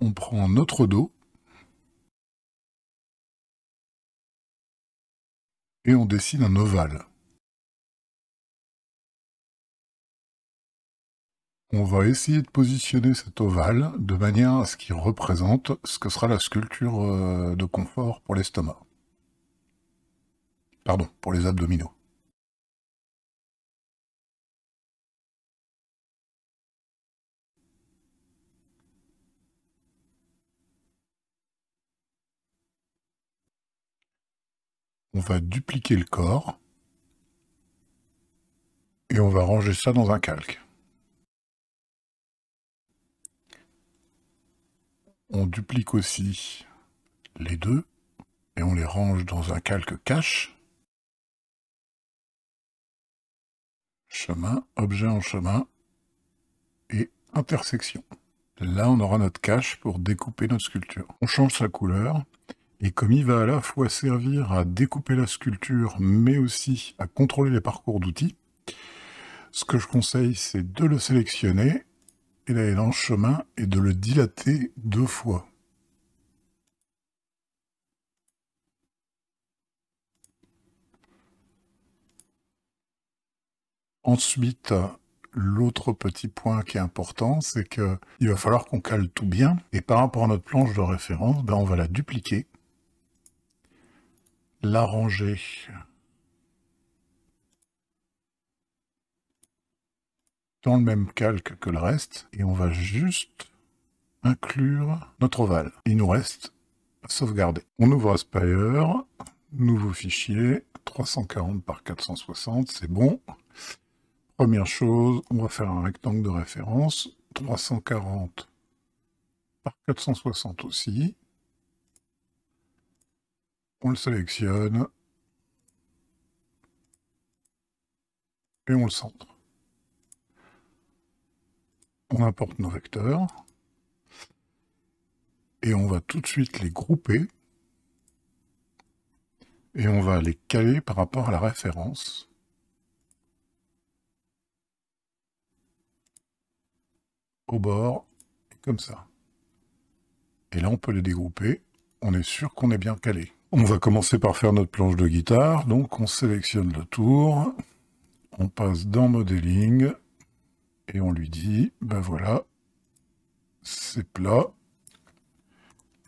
on prend notre dos et on dessine un ovale. On va essayer de positionner cet ovale de manière à ce qu'il représente ce que sera la sculpture euh, de confort pour l'estomac. Pardon, pour les abdominaux. on va dupliquer le corps et on va ranger ça dans un calque. On duplique aussi les deux et on les range dans un calque cache. Chemin, objet en chemin et intersection. Là, on aura notre cache pour découper notre sculpture. On change sa couleur et comme il va à la fois servir à découper la sculpture, mais aussi à contrôler les parcours d'outils, ce que je conseille, c'est de le sélectionner et d'aller dans le chemin et de le dilater deux fois. Ensuite, l'autre petit point qui est important, c'est qu'il va falloir qu'on cale tout bien. Et par rapport à notre planche de référence, ben, on va la dupliquer l'arranger. Dans le même calque que le reste, et on va juste inclure notre ovale. Il nous reste à sauvegarder. On ouvre Aspire, nouveau fichier, 340 par 460, c'est bon. Première chose, on va faire un rectangle de référence, 340 par 460 aussi on le sélectionne et on le centre. On importe nos vecteurs et on va tout de suite les grouper et on va les caler par rapport à la référence. au bord, comme ça. Et là, on peut les dégrouper. On est sûr qu'on est bien calé. On va commencer par faire notre planche de guitare. Donc on sélectionne le tour, on passe dans Modeling, et on lui dit, ben voilà, c'est plat,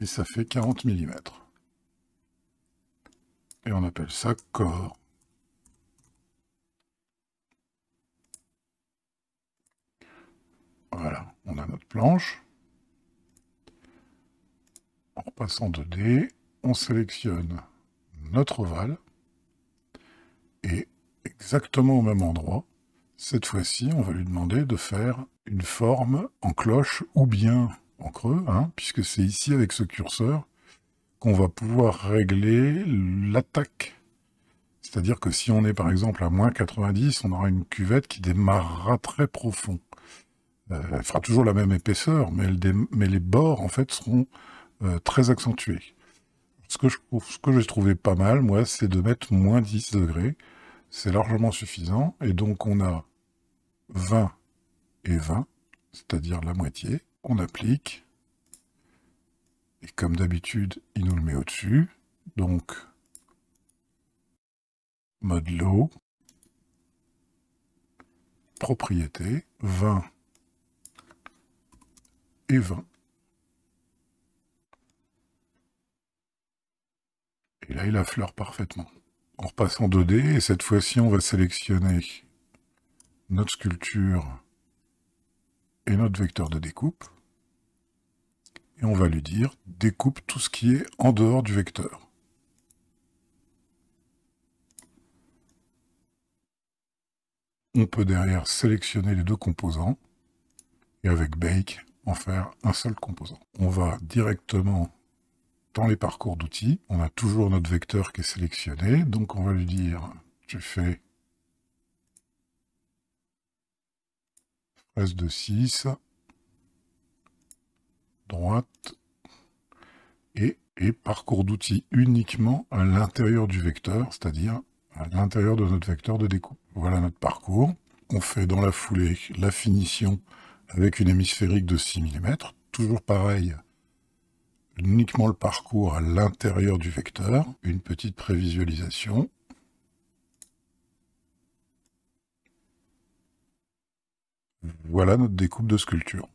et ça fait 40 mm. Et on appelle ça corps. Voilà, on a notre planche. On repasse en 2D on sélectionne notre ovale et exactement au même endroit, cette fois-ci, on va lui demander de faire une forme en cloche ou bien en creux, hein, puisque c'est ici avec ce curseur qu'on va pouvoir régler l'attaque. C'est-à-dire que si on est par exemple à moins 90, on aura une cuvette qui démarrera très profond. Euh, elle fera toujours la même épaisseur, mais, les bords en fait seront euh, très accentués. Ce que, je, ce que j'ai trouvé pas mal, moi, c'est de mettre moins 10 degrés. C'est largement suffisant. Et donc, on a 20 et 20, c'est-à-dire la moitié. On applique. Et comme d'habitude, il nous le met au-dessus. Donc, mode low, propriété, 20 et 20. Et là, il affleure parfaitement. On repasse en 2D, et cette fois-ci, on va sélectionner notre sculpture et notre vecteur de découpe. Et on va lui dire « découpe tout ce qui est en dehors du vecteur ». On peut derrière sélectionner les deux composants et avec Bake, en faire un seul composant. On va directement les parcours d'outils, on a toujours notre vecteur qui est sélectionné, donc on va lui dire, je fais fraise de 6, droite, et, et parcours d'outils uniquement à l'intérieur du vecteur, c'est-à-dire à, à l'intérieur de notre vecteur de découpe. Voilà notre parcours. On fait dans la foulée la finition avec une hémisphérique de 6 mm, toujours pareil, uniquement le parcours à l'intérieur du vecteur, une petite prévisualisation. Voilà notre découpe de sculpture.